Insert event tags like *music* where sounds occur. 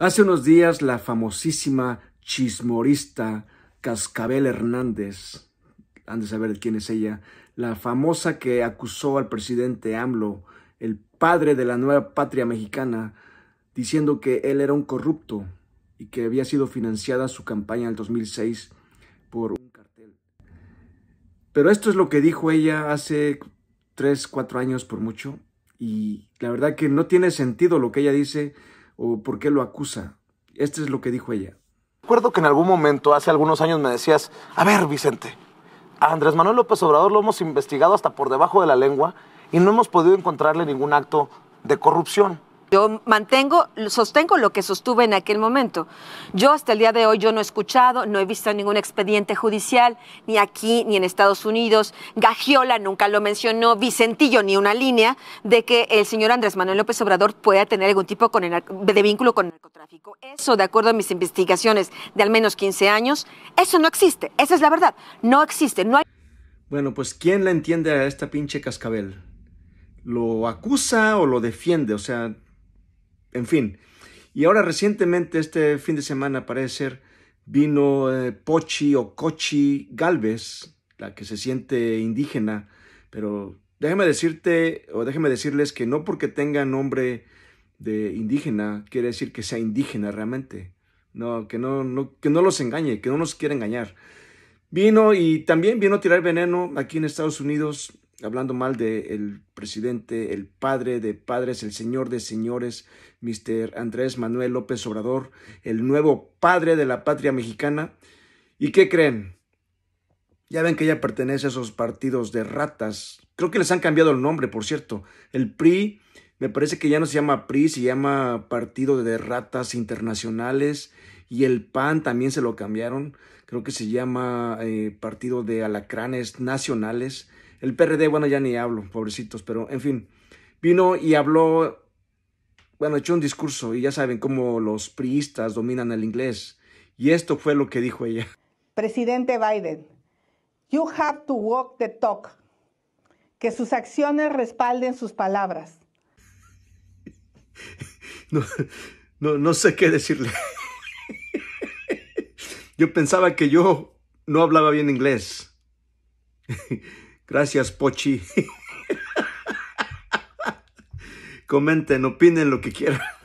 Hace unos días la famosísima chismorista Cascabel Hernández, antes de saber quién es ella, la famosa que acusó al presidente AMLO, el padre de la nueva patria mexicana, diciendo que él era un corrupto y que había sido financiada su campaña en el 2006 por un cartel. Pero esto es lo que dijo ella hace tres, cuatro años por mucho y la verdad que no tiene sentido lo que ella dice o por qué lo acusa. Este es lo que dijo ella. Recuerdo que en algún momento, hace algunos años, me decías, a ver, Vicente, a Andrés Manuel López Obrador lo hemos investigado hasta por debajo de la lengua y no hemos podido encontrarle ningún acto de corrupción. Yo mantengo, sostengo lo que sostuve en aquel momento. Yo hasta el día de hoy yo no he escuchado, no he visto ningún expediente judicial, ni aquí, ni en Estados Unidos. Gagiola nunca lo mencionó, Vicentillo ni una línea de que el señor Andrés Manuel López Obrador pueda tener algún tipo de vínculo con el narcotráfico. Eso, de acuerdo a mis investigaciones de al menos 15 años, eso no existe. Esa es la verdad. No existe. No hay... Bueno, pues ¿quién la entiende a esta pinche cascabel? ¿Lo acusa o lo defiende? O sea, en fin. Y ahora recientemente, este fin de semana parece ser, vino eh, Pochi o Cochi Galvez, la que se siente indígena, pero déjeme decirte o déjeme decirles que no porque tenga nombre de indígena quiere decir que sea indígena realmente. No, que no, no, que no los engañe, que no nos quiera engañar. Vino y también vino a tirar veneno aquí en Estados Unidos hablando mal del el presidente, el padre de padres, el señor de señores, Mr. Andrés Manuel López Obrador, el nuevo padre de la patria mexicana. ¿Y qué creen? Ya ven que ella pertenece a esos partidos de ratas. Creo que les han cambiado el nombre, por cierto. El PRI, me parece que ya no se llama PRI, se llama Partido de Ratas Internacionales. Y el PAN también se lo cambiaron. Creo que se llama eh, Partido de Alacranes Nacionales. El PRD, bueno, ya ni hablo, pobrecitos, pero en fin. Vino y habló, bueno, echó un discurso y ya saben cómo los priistas dominan el inglés. Y esto fue lo que dijo ella. Presidente Biden, you have to walk the talk. Que sus acciones respalden sus palabras. *laughs* No, sé qué decirle. *laughs* Yo pensaba que yo no hablaba bien inglés. *laughs* Gracias, Pochi. *laughs* Comenten, opinen lo que quieran.